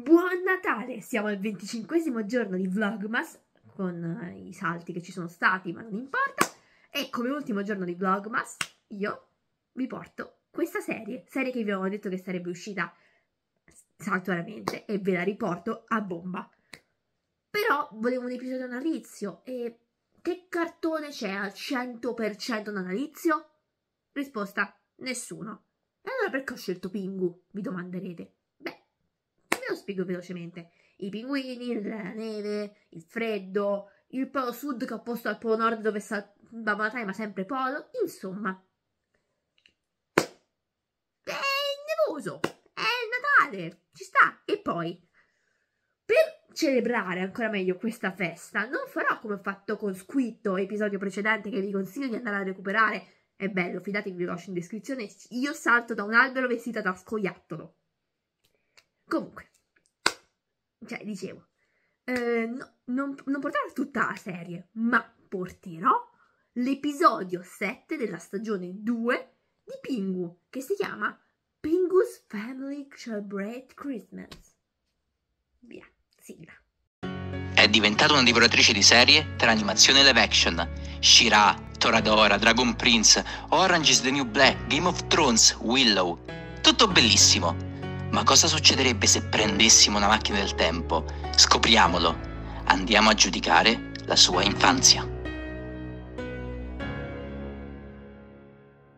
Buon Natale! Siamo al venticinquesimo giorno di Vlogmas, con eh, i salti che ci sono stati, ma non importa. E come ultimo giorno di Vlogmas, io vi porto questa serie, serie che vi avevo detto che sarebbe uscita saltuariamente e ve la riporto a bomba. Però volevo un episodio natalizio e che cartone c'è al 100% natalizio? Risposta, nessuno. E allora perché ho scelto Pingu? Vi domanderete lo spiego velocemente. I pinguini, la neve, il freddo, il polo sud che è opposto al polo nord dove sta Babatay ma sempre polo, insomma. È nevoso, è Natale, ci sta. E poi, per celebrare ancora meglio questa festa, non farò come ho fatto con Squitto, episodio precedente che vi consiglio di andare a recuperare. È bello, fidatevi, vi lascio in descrizione. Io salto da un albero vestita da scoiattolo. Comunque, cioè, dicevo, eh, no, non, non porterò tutta la serie, ma porterò l'episodio 7 della stagione 2 di Pingu, che si chiama Pingu's Family Celebrate Christmas. Via, sigla. È diventata una divoratrice di serie tra animazione e live action. Shira, Toradora, Dragon Prince, Orange is the New Black, Game of Thrones, Willow. Tutto bellissimo. Ma cosa succederebbe se prendessimo una macchina del tempo? Scopriamolo. Andiamo a giudicare la sua infanzia.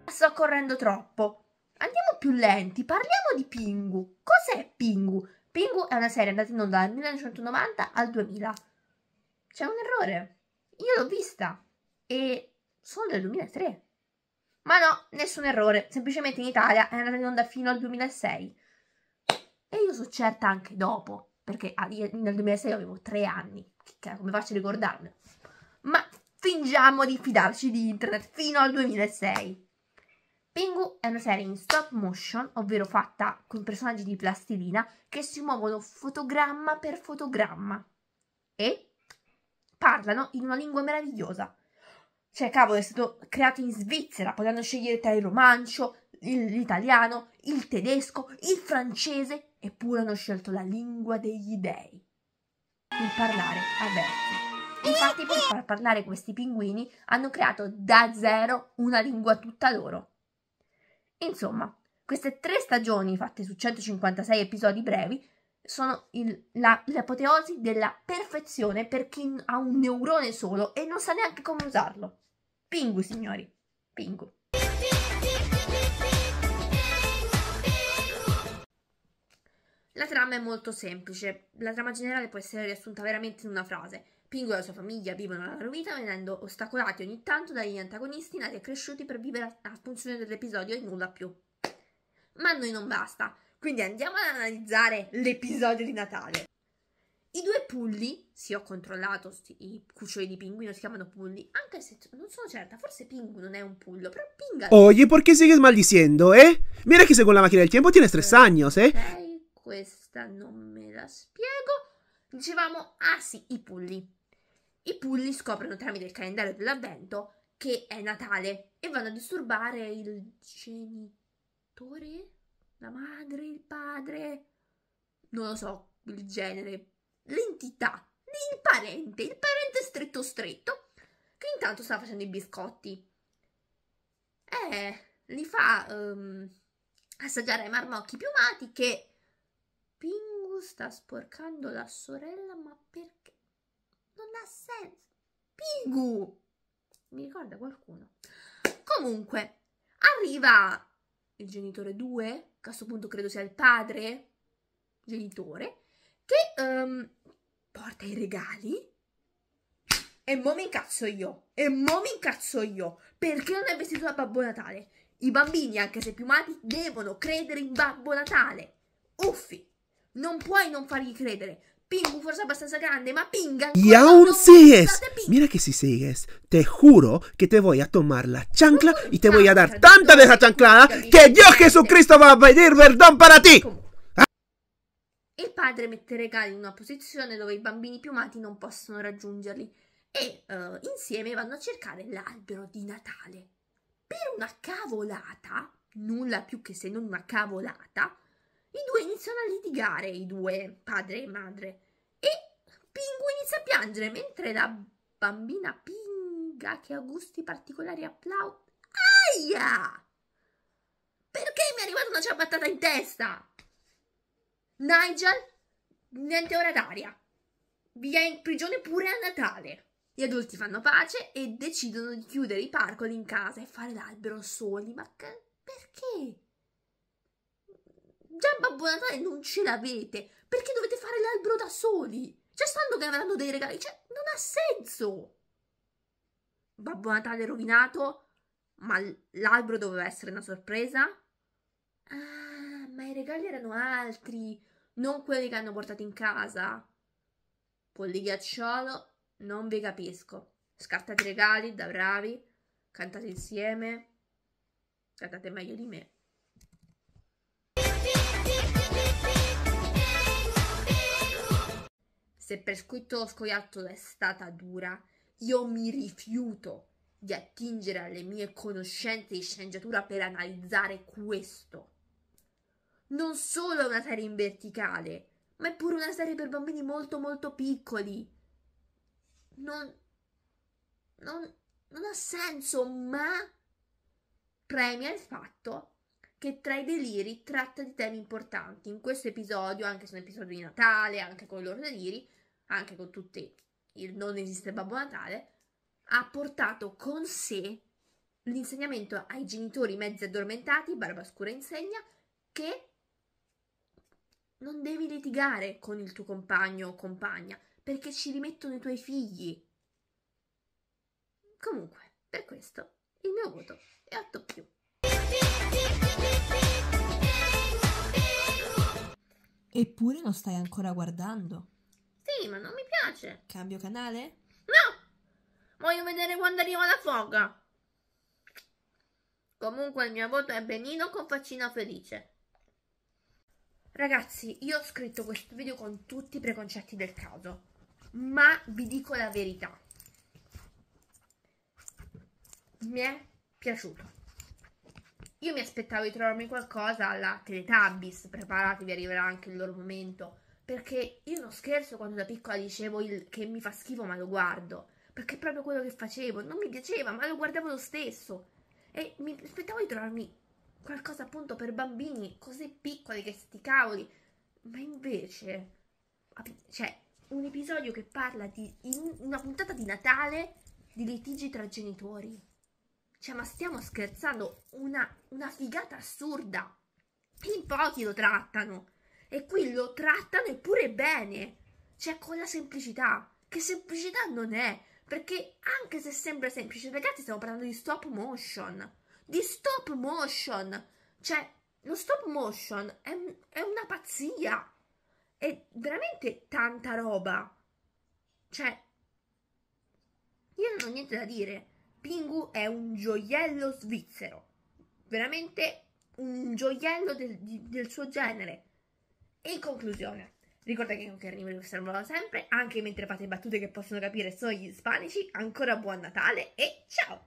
Sto correndo troppo. Andiamo più lenti, parliamo di Pingu. Cos'è Pingu? Pingu è una serie andata in onda dal 1990 al 2000. C'è un errore. Io l'ho vista e sono del 2003. Ma no, nessun errore, semplicemente in Italia è andata in onda fino al 2006 io sono certa anche dopo, perché ah, nel 2006 avevo tre anni, cioè, come faccio a ricordarmi? Ma fingiamo di fidarci di internet fino al 2006. Pingu è una serie in stop motion, ovvero fatta con personaggi di plastilina che si muovono fotogramma per fotogramma e parlano in una lingua meravigliosa. Cioè, cavolo, è stato creato in Svizzera, potendo scegliere tra il romancio, l'italiano, il tedesco, il francese, eppure hanno scelto la lingua degli dèi, il parlare aberti. Infatti per far parlare questi pinguini hanno creato da zero una lingua tutta loro. Insomma, queste tre stagioni fatte su 156 episodi brevi sono il, la, l'apoteosi della perfezione per chi ha un neurone solo e non sa neanche come usarlo. Pingu, signori. Pingu. La trama è molto semplice, la trama generale può essere riassunta veramente in una frase. Pingo e la sua famiglia vivono la loro vita venendo ostacolati ogni tanto dagli antagonisti nati e cresciuti per vivere a funzione dell'episodio e nulla più. Ma a noi non basta, quindi andiamo ad analizzare l'episodio di Natale. I due pulli, sì ho controllato, sti, i cuccioli di pinguino si chiamano pulli, anche se non sono certa, forse Pingu non è un pullo, però Pinga... Oye, perché sigues maldiciendo, eh? Mira che con la macchina del tempo tiene stress años, eh? Okay questa non me la spiego. Dicevamo, ah sì, i pulli. I pulli scoprono tramite il calendario dell'avvento che è Natale e vanno a disturbare il genitore, la madre, il padre, non lo so, il genere, l'entità, il parente, il parente stretto stretto, che intanto sta facendo i biscotti. Eh, li fa um, assaggiare ai marmocchi piumati che Pingu sta sporcando la sorella, ma perché? Non ha senso. Pingu! Mi ricorda qualcuno. Comunque, arriva il genitore 2, che a questo punto credo sia il padre, genitore, che um, porta i regali. E mo mi incazzo io, e mo mi incazzo io, perché non è vestito da Babbo Natale? I bambini, anche se piumati, devono credere in Babbo Natale. Uffi! Non puoi non fargli credere. Pingu forse abbastanza grande, ma pinga. Y un no sigues. Mira che si sigues, te juro che te voy a tomar la chancla e uh, te voy a dar tanta de esa chanclada que Dios Jesucristo va a pedir perdón para ti. Il padre mette regali in una posizione dove i bambini piumati non possono raggiungerli e uh, insieme vanno a cercare l'albero di Natale. Per una cavolata, nulla più che se non una cavolata, i due iniziano a litigare, i due, padre e madre. E Pingu inizia a piangere, mentre la bambina Pinga, che ha gusti particolari, applaude. Aia! Perché mi è arrivata una ciabattata in testa? Nigel, niente ora d'aria. Via in prigione pure a Natale. Gli adulti fanno pace e decidono di chiudere i parcoli in casa e fare l'albero soli. Ma perché? perché? già Babbo Natale non ce l'avete, perché dovete fare l'albero da soli? Cioè, stando che avranno dei regali, cioè, non ha senso! Babbo Natale rovinato, ma l'albero doveva essere una sorpresa? Ah, ma i regali erano altri, non quelli che hanno portato in casa. Pollighiacciolo, non vi capisco. Scartate i regali, da bravi, cantate insieme, cantate meglio di me. Se per scritto lo scoiattolo è stata dura, io mi rifiuto di attingere alle mie conoscenze di sceneggiatura per analizzare questo. Non solo è una serie in verticale, ma è pure una serie per bambini molto molto piccoli. Non, non, non ha senso, ma premia il fatto che tra i deliri tratta di temi importanti. In questo episodio, anche se è un episodio di Natale, anche con i loro deliri, anche con tutti il non esiste Babbo Natale, ha portato con sé l'insegnamento ai genitori mezzi addormentati, barba scura insegna, che non devi litigare con il tuo compagno o compagna, perché ci rimettono i tuoi figli. Comunque, per questo il mio voto è 8 Eppure non stai ancora guardando. Sì, ma non mi piace. Cambio canale? No! Voglio vedere quando arriva la foga. Comunque il mio voto è benino con faccina felice. Ragazzi, io ho scritto questo video con tutti i preconcetti del caso, ma vi dico la verità. Mi è piaciuto. Io mi aspettavo di trovarmi qualcosa alla Teletubbies, preparatevi, arriverà anche il loro momento. Perché io non scherzo quando da piccola dicevo il, che mi fa schifo ma lo guardo. Perché è proprio quello che facevo, non mi piaceva, ma lo guardavo lo stesso. E mi aspettavo di trovarmi qualcosa appunto per bambini così piccoli che sti cavoli. Ma invece, cioè, un episodio che parla di una puntata di Natale di litigi tra genitori. Cioè, ma stiamo scherzando? Una, una figata assurda. In pochi lo trattano. E qui lo trattano eppure bene. Cioè, con la semplicità. Che semplicità non è. Perché anche se sembra semplice, ragazzi, stiamo parlando di stop motion. Di stop motion. Cioè, lo stop motion è, è una pazzia. È veramente tanta roba. Cioè, io non ho niente da dire. Pingu è un gioiello svizzero, veramente un gioiello del, del suo genere. In conclusione, ricordate che con Carnivore vi salvava sempre, anche mentre fate battute che possono capire solo gli ispanici. Ancora buon Natale e ciao!